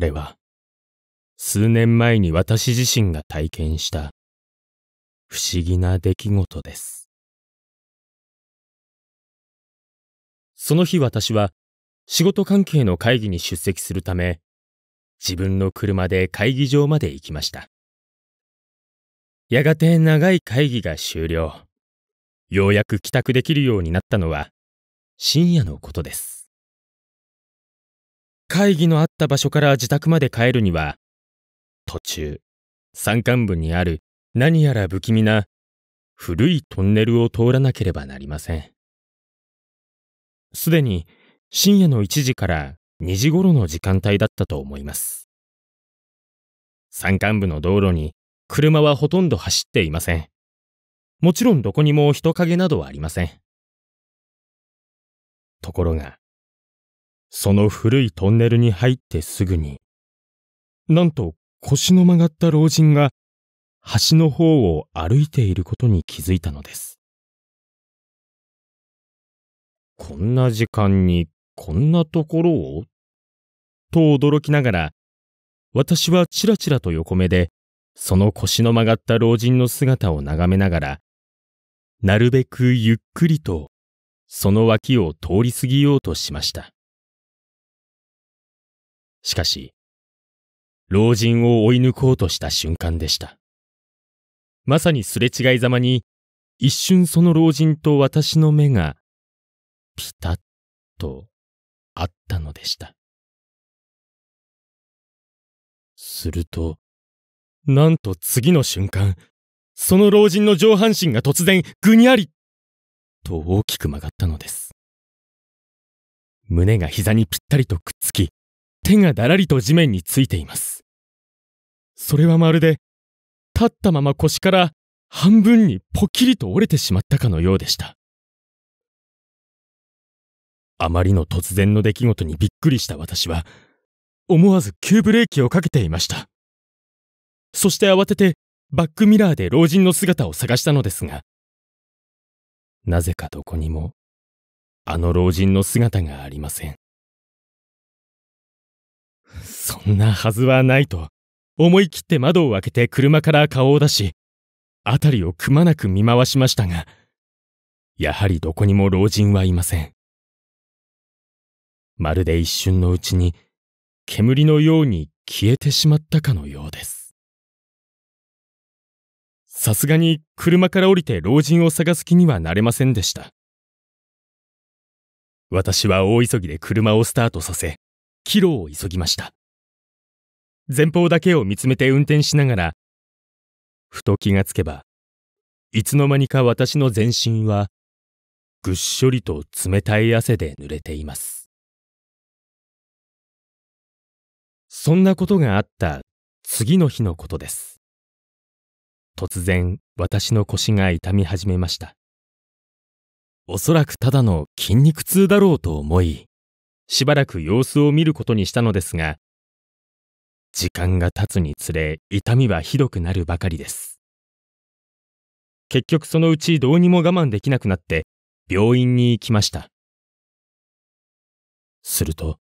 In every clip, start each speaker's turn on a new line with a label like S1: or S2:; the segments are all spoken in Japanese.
S1: これは、数年前に私自身が体験した不思議な出来事です。その日私は仕事関係の会議に出席するため、自分の車で会議場まで行きました。やがて長い会議が終了。ようやく帰宅できるようになったのは深夜のことです。会議のあった場所から自宅まで帰るには途中山間部にある何やら不気味な古いトンネルを通らなければなりませんすでに深夜の1時から2時頃の時間帯だったと思います山間部の道路に車はほとんど走っていませんもちろんどこにも人影などはありませんところがその古いトンネルに入ってすぐに、なんと腰の曲がった老人が橋の方を歩いていることに気づいたのです。こんな時間にこんなところをと驚きながら、私はちらちらと横目で、その腰の曲がった老人の姿を眺めながら、なるべくゆっくりと、その脇を通り過ぎようとしました。しかし、老人を追い抜こうとした瞬間でした。まさにすれ違いざまに、一瞬その老人と私の目が、ピタッと、あったのでした。すると、なんと次の瞬間、その老人の上半身が突然、ぐにゃりと大きく曲がったのです。胸が膝にぴったりとくっつき、手がだらりと地面についていますそれはまるで立ったまま腰から半分にポキリと折れてしまったかのようでしたあまりの突然の出来事にびっくりした私は思わず急ブレーキをかけていましたそして慌ててバックミラーで老人の姿を探したのですがなぜかどこにもあの老人の姿がありませんそんなはずはないと思い切って窓を開けて車から顔を出し辺りをくまなく見回しましたがやはりどこにも老人はいませんまるで一瞬のうちに煙のように消えてしまったかのようですさすがに車から降りて老人を探す気にはなれませんでした私は大急ぎで車をスタートさせ帰路を急ぎました前方だけを見つめて運転しながらふと気がつけばいつの間にか私の全身はぐっしょりと冷たい汗で濡れていますそんなことがあった次の日のことです突然私の腰が痛み始めましたおそらくただの筋肉痛だろうと思いしばらく様子を見ることにしたのですが時間が経つにつれ痛みはひどくなるばかりです結局そのうちどうにも我慢できなくなって病院に行きましたすると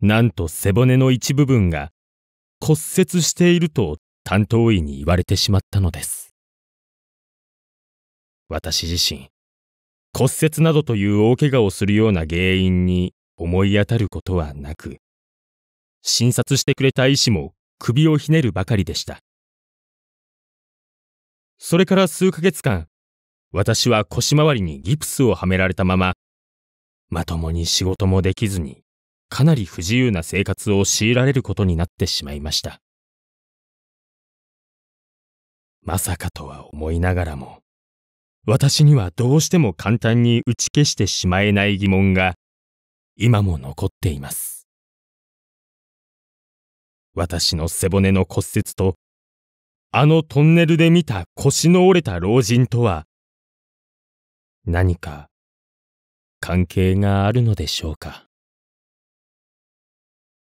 S1: なんと背骨の一部分が骨折していると担当医に言われてしまったのです私自身骨折などという大怪我をするような原因に思い当たることはなく診察してくれた医師も首をひねるばかりでした。それから数ヶ月間、私は腰回りにギプスをはめられたまま、まともに仕事もできずに、かなり不自由な生活を強いられることになってしまいました。まさかとは思いながらも、私にはどうしても簡単に打ち消してしまえない疑問が今も残っています。私の背骨の骨折と、あのトンネルで見た腰の折れた老人とは、何か関係があるのでしょうか。